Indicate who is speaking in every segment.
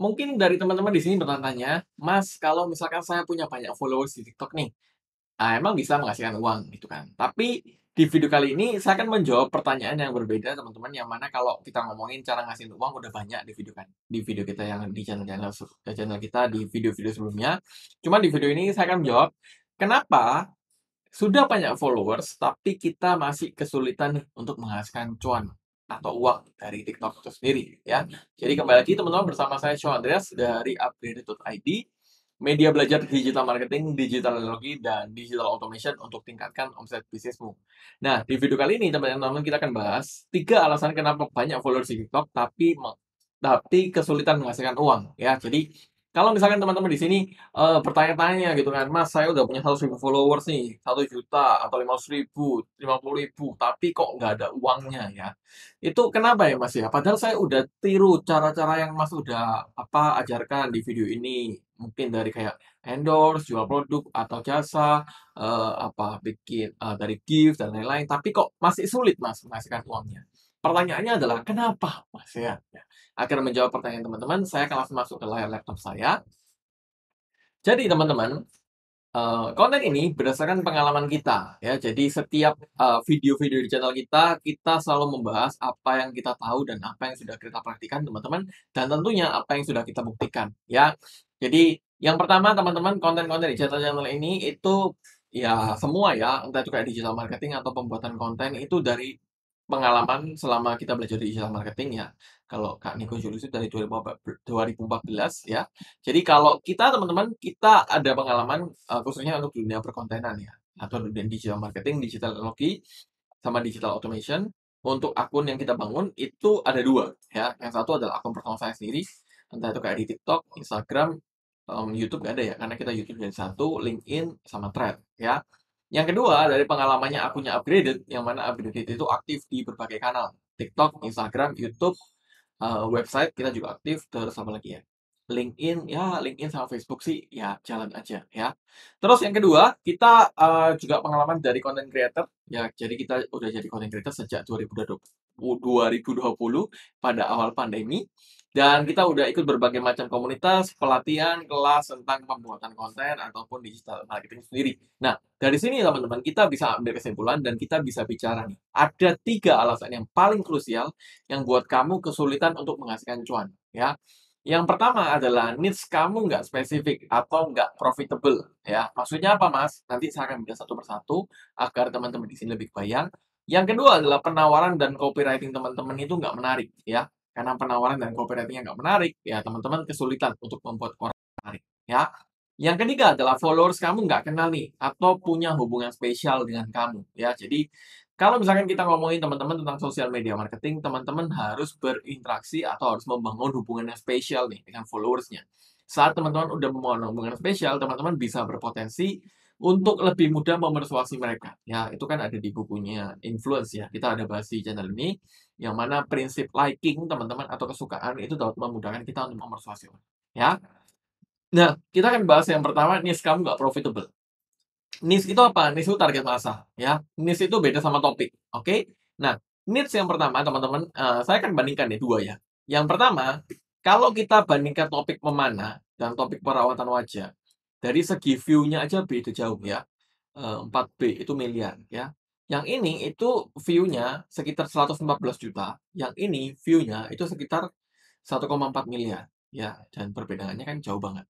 Speaker 1: mungkin dari teman-teman di sini bertanya, Mas, kalau misalkan saya punya banyak followers di TikTok nih, ah, emang bisa menghasilkan uang gitu kan? Tapi di video kali ini saya akan menjawab pertanyaan yang berbeda teman-teman yang mana kalau kita ngomongin cara ngasihin uang udah banyak di video kan di video kita yang di channel channel, di channel kita di video-video sebelumnya cuma di video ini saya akan menjawab kenapa sudah banyak followers tapi kita masih kesulitan untuk menghasilkan cuan atau uang dari TikTok itu sendiri ya. Jadi kembali lagi teman-teman bersama saya Sean Andreas dari upgrade.id media belajar digital marketing, digital teknologi, dan digital automation untuk tingkatkan omset bisnismu. Nah, di video kali ini teman-teman kita akan bahas tiga alasan kenapa banyak followers di TikTok tapi tapi kesulitan menghasilkan uang ya. Jadi kalau misalkan teman-teman di sini uh, eh, pertanyaannya gitu kan, Mas, saya udah punya 100 ribu followers nih, 1 juta atau 500 ribu, 50 ribu, tapi kok nggak ada uangnya ya. Itu kenapa ya Mas ya? Padahal saya udah tiru cara-cara yang Mas udah apa ajarkan di video ini. Mungkin dari kayak endorse, jual produk atau jasa, uh, apa bikin uh, dari gift dan lain-lain. Tapi kok masih sulit Mas menghasilkan uangnya. Pertanyaannya adalah, kenapa Mas iya. ya? akhir menjawab pertanyaan teman-teman, saya akan langsung masuk ke layar laptop saya. Jadi teman-teman, eh, konten ini berdasarkan pengalaman kita. ya. Jadi setiap eh, video-video di channel kita, kita selalu membahas apa yang kita tahu dan apa yang sudah kita praktikan teman-teman. Dan tentunya apa yang sudah kita buktikan. ya. Jadi yang pertama teman-teman, konten-konten di channel-channel ini itu ya semua ya, entah itu kayak digital marketing atau pembuatan konten itu dari pengalaman selama kita belajar di digital marketing ya. Kalau Kak Niko Julius itu dari 2014 ya. Jadi kalau kita teman-teman kita ada pengalaman uh, khususnya untuk dunia perkontenan ya atau dunia digital marketing, digital teknologi sama digital automation. Untuk akun yang kita bangun itu ada dua ya. Yang satu adalah akun personal saya sendiri, entah itu kayak di TikTok, Instagram, um, YouTube gak ada ya karena kita YouTube dari satu, LinkedIn sama Thread ya. Yang kedua, dari pengalamannya akunnya upgraded, yang mana upgraded itu aktif di berbagai kanal. TikTok, Instagram, YouTube, eh, website, kita juga aktif, terus sama lagi ya? LinkedIn ya LinkedIn sama Facebook sih ya jalan aja ya. Terus yang kedua kita uh, juga pengalaman dari content creator ya jadi kita udah jadi content creator sejak 2020 2020 pada awal pandemi dan kita udah ikut berbagai macam komunitas, pelatihan, kelas tentang pembuatan konten ataupun digital marketing sendiri. Nah, dari sini teman-teman kita bisa ambil kesimpulan dan kita bisa bicara nih. Ada tiga alasan yang paling krusial yang buat kamu kesulitan untuk menghasilkan cuan, ya. Yang pertama adalah needs kamu nggak spesifik atau nggak profitable. ya Maksudnya apa, Mas? Nanti saya akan bicara satu persatu agar teman-teman di sini lebih bayang. Yang kedua adalah penawaran dan copywriting teman-teman itu nggak menarik. ya Karena penawaran dan copywritingnya nggak menarik, ya teman-teman kesulitan untuk membuat orang menarik. ya yang ketiga adalah followers kamu nggak kenal nih atau punya hubungan spesial dengan kamu ya. Jadi kalau misalkan kita ngomongin teman-teman tentang sosial media marketing, teman-teman harus berinteraksi atau harus membangun hubungan yang spesial nih dengan followersnya. Saat teman-teman udah membangun hubungan spesial, teman-teman bisa berpotensi untuk lebih mudah memersuasi mereka. Ya, itu kan ada di bukunya Influence ya. Kita ada bahas di channel ini, yang mana prinsip liking teman-teman atau kesukaan itu dapat memudahkan kita untuk memersuasi orang. Ya, Nah, kita akan bahas yang pertama, nih scam nggak profitable. Nis itu apa? Nis itu target masa, ya. Nis itu beda sama topik, oke? Okay? Nah, needs yang pertama, teman-teman, uh, saya akan bandingkan ya dua ya. Yang pertama, kalau kita bandingkan topik memana dan topik perawatan wajah, dari segi view-nya aja beda jauh ya. Uh, eh, 4B itu miliar ya. Yang ini itu view-nya sekitar 114 juta, yang ini view-nya itu sekitar 1,4 miliar ya dan perbedaannya kan jauh banget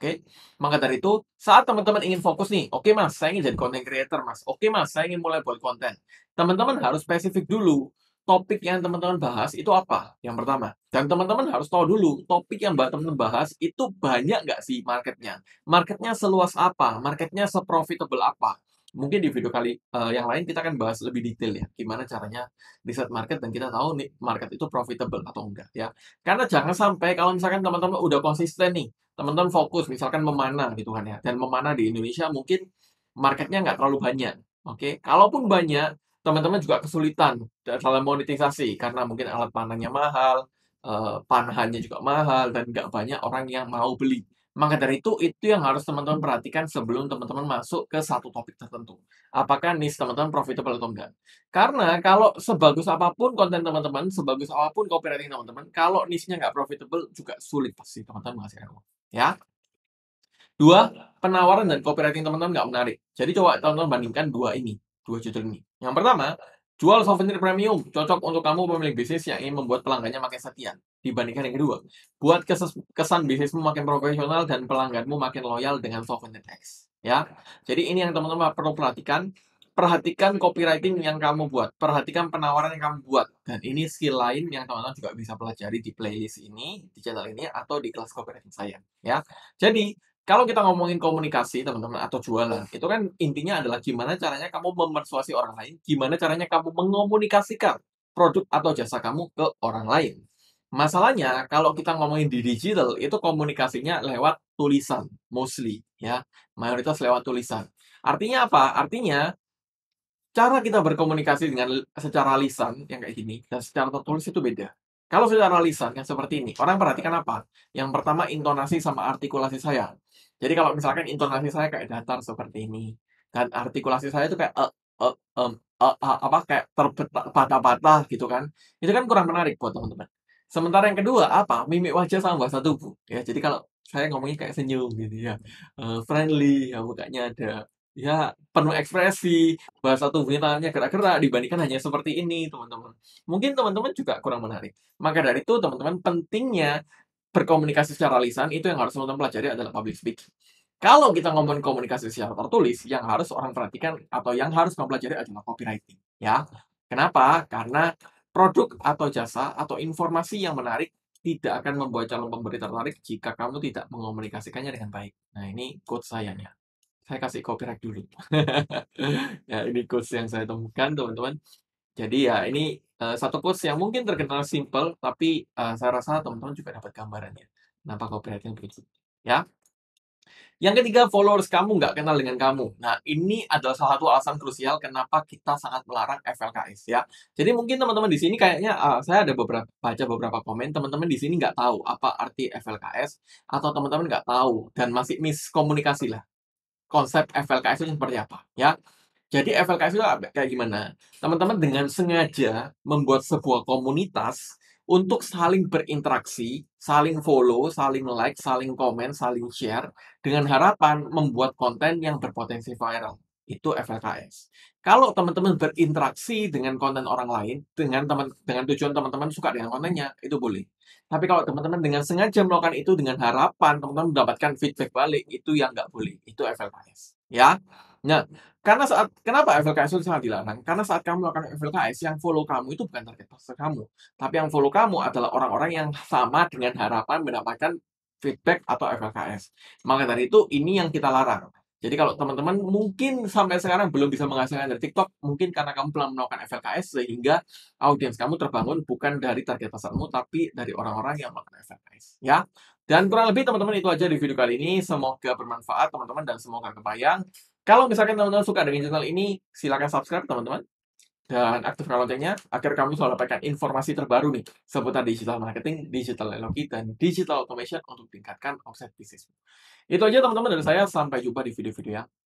Speaker 1: Oke, okay? maka dari itu saat teman-teman ingin fokus nih, oke okay, mas, saya ingin jadi content creator mas, oke okay, mas, saya ingin mulai buat konten. Teman-teman harus spesifik dulu topik yang teman-teman bahas itu apa? Yang pertama, dan teman-teman harus tahu dulu topik yang teman-teman bahas itu banyak nggak sih marketnya? Marketnya seluas apa? Marketnya seprofitable apa? mungkin di video kali uh, yang lain kita akan bahas lebih detail ya gimana caranya riset market dan kita tahu nih market itu profitable atau enggak ya karena jangan sampai kalau misalkan teman-teman udah konsisten nih teman-teman fokus misalkan memanah gitu kan ya dan memanah di Indonesia mungkin marketnya nggak terlalu banyak oke okay? kalaupun banyak teman-teman juga kesulitan dalam monetisasi karena mungkin alat panahnya mahal uh, panahannya juga mahal dan nggak banyak orang yang mau beli maka dari itu, itu yang harus teman-teman perhatikan sebelum teman-teman masuk ke satu topik tertentu. Apakah niche teman-teman profitable atau enggak. Karena kalau sebagus apapun konten teman-teman, sebagus apapun copywriting teman-teman, kalau niche-nya nggak profitable, juga sulit pasti teman-teman menghasilkan uang. Ya, Dua, penawaran dan copywriting teman-teman nggak menarik. Jadi coba teman-teman bandingkan dua ini, dua judul ini. Yang pertama, Jual souvenir premium, cocok untuk kamu pemilik bisnis yang ingin membuat pelanggannya makin setia dibandingkan yang kedua. Buat kes kesan bisnismu makin profesional dan pelangganmu makin loyal dengan souvenir X. Ya, jadi ini yang teman-teman perlu perhatikan. Perhatikan copywriting yang kamu buat, perhatikan penawaran yang kamu buat. Dan ini skill lain yang teman-teman juga bisa pelajari di playlist ini, di channel ini, atau di kelas copywriting saya. Ya, jadi kalau kita ngomongin komunikasi, teman-teman, atau jualan, itu kan intinya adalah gimana caranya kamu mempersuasi orang lain, gimana caranya kamu mengomunikasikan produk atau jasa kamu ke orang lain. Masalahnya kalau kita ngomongin di digital itu komunikasinya lewat tulisan mostly ya, mayoritas lewat tulisan. Artinya apa? Artinya cara kita berkomunikasi dengan secara lisan yang kayak gini dan secara tertulis itu beda. Kalau sudah analisa yang seperti ini, orang perhatikan apa? Yang pertama intonasi sama artikulasi saya. Jadi kalau misalkan intonasi saya kayak datar seperti ini, dan artikulasi saya itu kayak uh, uh, um, uh, uh, apa kayak terbata-bata gitu kan, itu kan kurang menarik buat teman-teman. Sementara yang kedua apa? Mimik wajah sama bahasa tubuh. Ya, jadi kalau saya ngomongnya kayak senyum gitu ya, uh, friendly, ya mukanya ada ya penuh ekspresi bahasa tubuhnya gerak-gerak dibandingkan hanya seperti ini teman-teman mungkin teman-teman juga kurang menarik maka dari itu teman-teman pentingnya berkomunikasi secara lisan itu yang harus teman-teman pelajari adalah public speaking kalau kita ngomongin komunikasi secara tertulis, yang harus orang perhatikan atau yang harus mempelajari adalah copywriting. Ya, kenapa? Karena produk atau jasa atau informasi yang menarik tidak akan membuat calon pemberi tertarik jika kamu tidak mengomunikasikannya dengan baik. Nah, ini quote sayangnya saya kasih copyright dulu. ya, ini course yang saya temukan, teman-teman. Jadi ya ini uh, satu course yang mungkin terkenal simple, tapi uh, saya rasa teman-teman juga dapat gambarannya. Kenapa yang begitu? Ya. Yang ketiga, followers kamu nggak kenal dengan kamu. Nah, ini adalah salah satu alasan krusial kenapa kita sangat melarang FLKS ya. Jadi mungkin teman-teman di sini kayaknya uh, saya ada beberapa baca beberapa komen teman-teman di sini nggak tahu apa arti FLKS atau teman-teman nggak tahu dan masih miskomunikasi lah konsep FLKS itu seperti apa ya. Jadi FLKS itu kayak gimana? Teman-teman dengan sengaja membuat sebuah komunitas untuk saling berinteraksi, saling follow, saling like, saling komen, saling share dengan harapan membuat konten yang berpotensi viral itu FLKS. Kalau teman-teman berinteraksi dengan konten orang lain, dengan teman dengan tujuan teman-teman suka dengan kontennya, itu boleh. Tapi kalau teman-teman dengan sengaja melakukan itu dengan harapan teman-teman mendapatkan feedback balik, itu yang nggak boleh. Itu FLKS. Ya. Nah, karena saat kenapa FLKS itu sangat dilarang? Karena saat kamu melakukan FLKS, yang follow kamu itu bukan target pasar kamu, tapi yang follow kamu adalah orang-orang yang sama dengan harapan mendapatkan feedback atau FLKS. Maka dari itu ini yang kita larang jadi kalau teman-teman mungkin sampai sekarang belum bisa menghasilkan dari TikTok, mungkin karena kamu belum melakukan FLKS sehingga audiens kamu terbangun bukan dari target pasarmu tapi dari orang-orang yang melakukan FLKS, ya. Dan kurang lebih teman-teman itu aja di video kali ini. Semoga bermanfaat teman-teman dan semoga kebayang. Kalau misalkan teman-teman suka dengan channel ini, silakan subscribe teman-teman dan aktif loncengnya agar kamu selalu dapatkan informasi terbaru nih seputar digital marketing, digital teknologi, dan digital automation untuk tingkatkan omset bisnis. Itu aja teman-teman dari saya, sampai jumpa di video-video yang